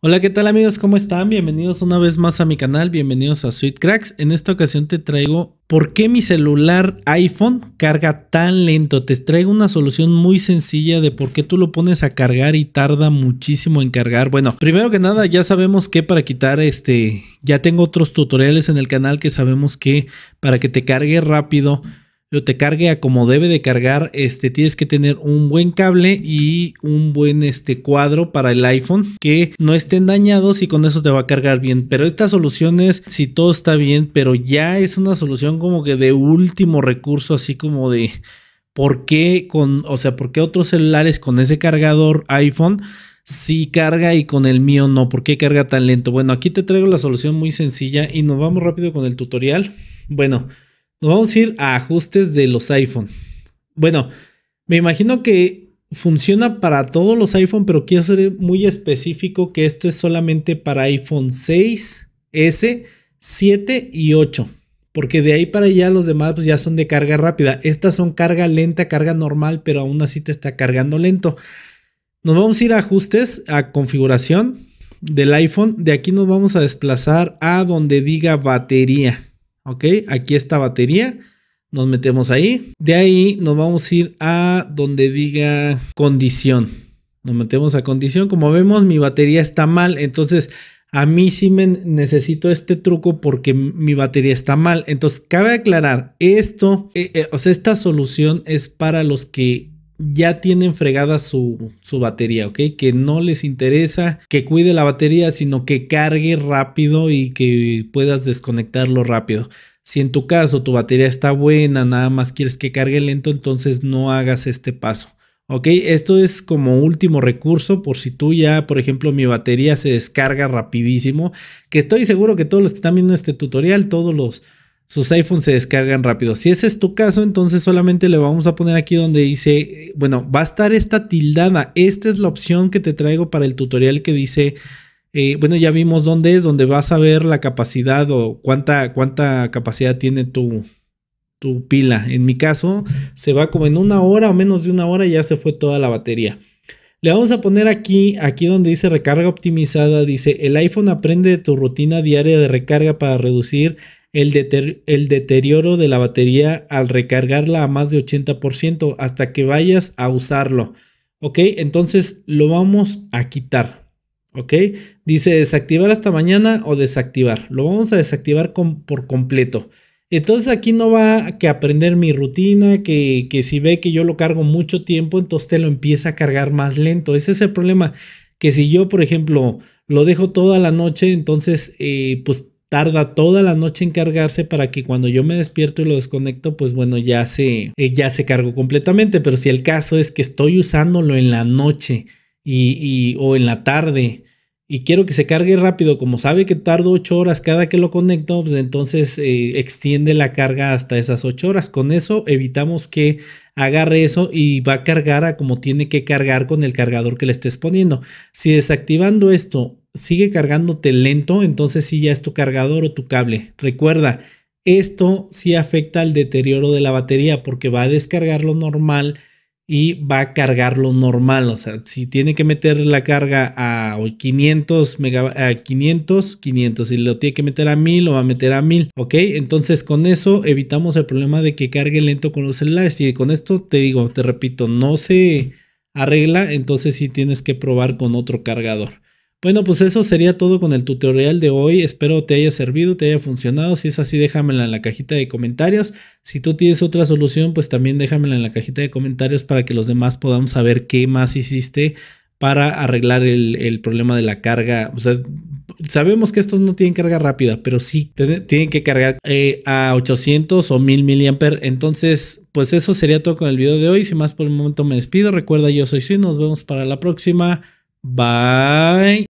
Hola, ¿qué tal amigos? ¿Cómo están? Bienvenidos una vez más a mi canal, bienvenidos a Sweet Cracks. En esta ocasión te traigo por qué mi celular iPhone carga tan lento. Te traigo una solución muy sencilla de por qué tú lo pones a cargar y tarda muchísimo en cargar. Bueno, primero que nada ya sabemos que para quitar este, ya tengo otros tutoriales en el canal que sabemos que para que te cargue rápido yo te cargue a como debe de cargar, este, tienes que tener un buen cable y un buen este, cuadro para el iPhone que no estén dañados y con eso te va a cargar bien. Pero estas soluciones, si todo está bien, pero ya es una solución como que de último recurso, así como de por qué con, o sea, por qué otros celulares con ese cargador iPhone sí carga y con el mío no, ¿por qué carga tan lento? Bueno, aquí te traigo la solución muy sencilla y nos vamos rápido con el tutorial. Bueno, nos vamos a ir a ajustes de los iPhone. Bueno, me imagino que funciona para todos los iPhone, pero quiero ser muy específico que esto es solamente para iPhone 6, S, 7 y 8. Porque de ahí para allá los demás pues, ya son de carga rápida. Estas son carga lenta, carga normal, pero aún así te está cargando lento. Nos vamos a ir a ajustes, a configuración del iPhone. De aquí nos vamos a desplazar a donde diga batería. ¿ok? Aquí esta batería, nos metemos ahí. De ahí nos vamos a ir a donde diga condición. Nos metemos a condición. Como vemos, mi batería está mal, entonces... A mí sí me necesito este truco porque mi batería está mal. Entonces, cabe aclarar, esto, eh, eh, o sea, esta solución es para los que ya tienen fregada su, su, batería, ¿ok? Que no les interesa que cuide la batería, sino que cargue rápido y que puedas desconectarlo rápido. Si en tu caso tu batería está buena, nada más quieres que cargue lento, entonces no hagas este paso. ¿Ok? Esto es como último recurso por si tú ya, por ejemplo, mi batería se descarga rapidísimo, que estoy seguro que todos los que están viendo este tutorial, todos los, sus iPhones se descargan rápido. Si ese es tu caso, entonces solamente le vamos a poner aquí donde dice, eh, bueno, va a estar esta tildada. Esta es la opción que te traigo para el tutorial que dice, eh, bueno, ya vimos dónde es, donde vas a ver la capacidad o cuánta, cuánta capacidad tiene tu, tu pila. En mi caso, se va como en una hora o menos de una hora ya se fue toda la batería. Le vamos a poner aquí, aquí donde dice recarga optimizada, dice el iPhone aprende tu rutina diaria de recarga para reducir el, el deterioro de la batería al recargarla a más de 80% hasta que vayas a usarlo. ¿Ok? Entonces lo vamos a quitar. ¿Ok? Dice desactivar hasta mañana o desactivar. Lo vamos a desactivar por completo. Entonces aquí no va que aprender mi rutina, que, si ve que yo lo cargo mucho tiempo, entonces te lo empieza a cargar más lento. Ese es el problema. Que si yo, por ejemplo, lo dejo toda la noche, entonces eh, pues tarda toda la noche en cargarse para que cuando yo me despierto y lo desconecto, pues bueno, ya se, eh, ya se cargó completamente. Pero si el caso es que estoy usándolo en la noche y, o en la tarde y quiero que se cargue rápido, como sabe que tardo ocho horas cada que lo conecto, pues entonces eh, extiende la carga hasta esas 8 horas. Con eso evitamos que agarre eso y va a cargar a como tiene que cargar con el cargador que le estés poniendo. Si desactivando esto sigue cargándote lento, entonces sí ya es tu cargador o tu cable. Recuerda, esto sí afecta al deterioro de la batería porque va a descargar lo normal y va a cargar lo normal. O sea, si tiene que meter la carga a 500, 500, 500. Si lo tiene que meter a 1000, lo va a meter a 1000. ¿Ok? Entonces con eso evitamos el problema de que cargue lento con los celulares. Y con esto te digo, te repito, no se arregla. Entonces sí tienes que probar con otro cargador. Bueno, pues eso sería todo con el tutorial de hoy. Espero te haya servido, te haya funcionado. Si es así, déjamela en la cajita de comentarios. Si tú tienes otra solución, pues también déjamela en la cajita de comentarios para que los demás podamos saber qué más hiciste para arreglar el, problema de la carga. O sea, sabemos que estos no tienen carga rápida, pero sí tienen que cargar eh, a 800 o 1000 mAh. Entonces, pues eso sería todo con el video de hoy. Sin más por el momento me despido. Recuerda, yo soy Sui, Nos vemos para la próxima. Bye.